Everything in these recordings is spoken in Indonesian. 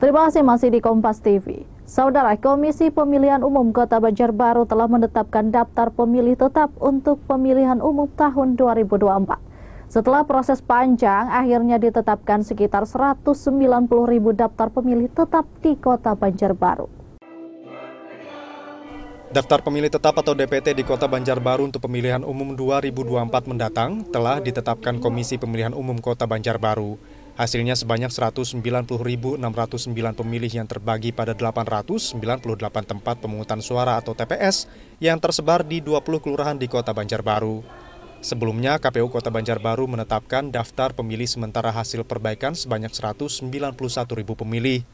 Terima kasih masih di Kompas TV. Saudara Komisi Pemilihan Umum Kota Banjarbaru telah menetapkan daftar pemilih tetap untuk pemilihan umum tahun 2024. Setelah proses panjang, akhirnya ditetapkan sekitar 190 ribu daftar pemilih tetap di Kota Banjarbaru. Daftar pemilih tetap atau DPT di Kota Banjarbaru untuk pemilihan umum 2024 mendatang telah ditetapkan Komisi Pemilihan Umum Kota Banjarbaru. Hasilnya sebanyak 190.609 pemilih yang terbagi pada 898 tempat pemungutan suara atau TPS yang tersebar di 20 kelurahan di Kota Banjarbaru. Sebelumnya, KPU Kota Banjarbaru menetapkan daftar pemilih sementara hasil perbaikan sebanyak 191.000 pemilih.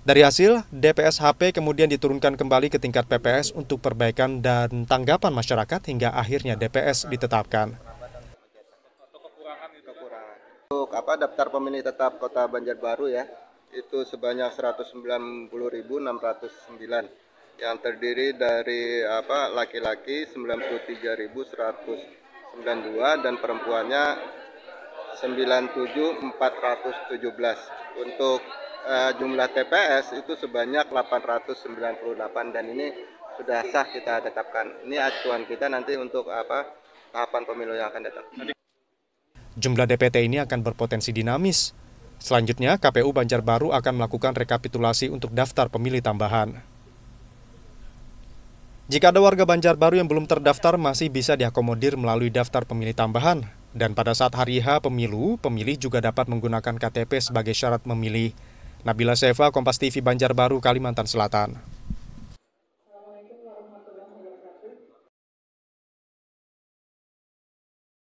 Dari hasil, DPS HP kemudian diturunkan kembali ke tingkat PPS untuk perbaikan dan tanggapan masyarakat hingga akhirnya DPS ditetapkan. apa daftar pemilih tetap Kota Banjarbaru ya itu sebanyak 190.609 yang terdiri dari apa laki-laki 93.192 dan perempuannya 97.417 untuk uh, jumlah TPS itu sebanyak 898 dan ini sudah sah kita tetapkan ini acuan kita nanti untuk apa tahapan pemilu yang akan datang. Jumlah DPT ini akan berpotensi dinamis. Selanjutnya, KPU Banjarbaru akan melakukan rekapitulasi untuk daftar pemilih tambahan. Jika ada warga Banjarbaru yang belum terdaftar masih bisa diakomodir melalui daftar pemilih tambahan. Dan pada saat hari H pemilu, pemilih juga dapat menggunakan KTP sebagai syarat memilih. Nabila Seva, Kompas TV Banjarbaru, Kalimantan Selatan.